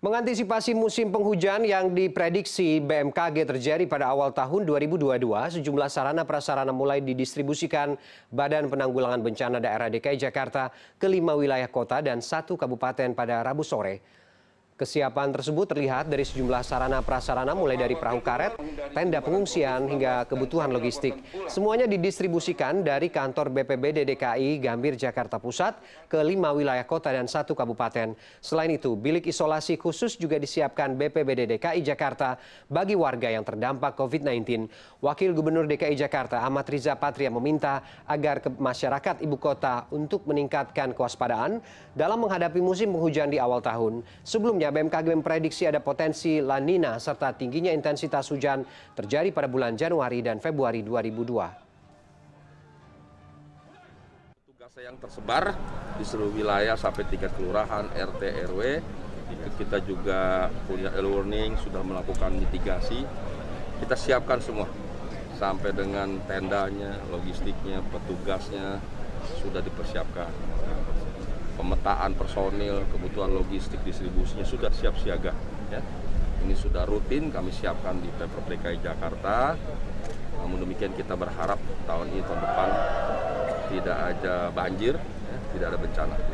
Mengantisipasi musim penghujan yang diprediksi BMKG terjadi pada awal tahun 2022, sejumlah sarana prasarana mulai didistribusikan Badan Penanggulangan Bencana Daerah DKI Jakarta ke lima wilayah kota dan satu kabupaten pada Rabu sore. Kesiapan tersebut terlihat dari sejumlah sarana prasarana mulai dari perahu karet, tenda pengungsian hingga kebutuhan logistik. Semuanya didistribusikan dari kantor BPBD DKI Gambir Jakarta Pusat ke lima wilayah kota dan satu kabupaten. Selain itu, bilik isolasi khusus juga disiapkan BPBD DKI Jakarta bagi warga yang terdampak COVID-19. Wakil Gubernur DKI Jakarta Ahmad Riza Patria meminta agar masyarakat ibu kota untuk meningkatkan kewaspadaan dalam menghadapi musim penghujan di awal tahun. Sebelumnya BMKG memprediksi ada potensi lanina serta tingginya intensitas hujan terjadi pada bulan Januari dan Februari 2002. Tugas yang tersebar di seluruh wilayah sampai tingkat kelurahan, RT, RW. Kita juga punya e-learning, sudah melakukan mitigasi. Kita siapkan semua, sampai dengan tendanya, logistiknya, petugasnya, sudah dipersiapkan pemetaan personil, kebutuhan logistik distribusinya sudah siap siaga. Ya. Ini sudah rutin kami siapkan di Pemprov DKI Jakarta. Namun demikian kita berharap tahun ini tahun depan tidak ada banjir, ya, tidak ada bencana.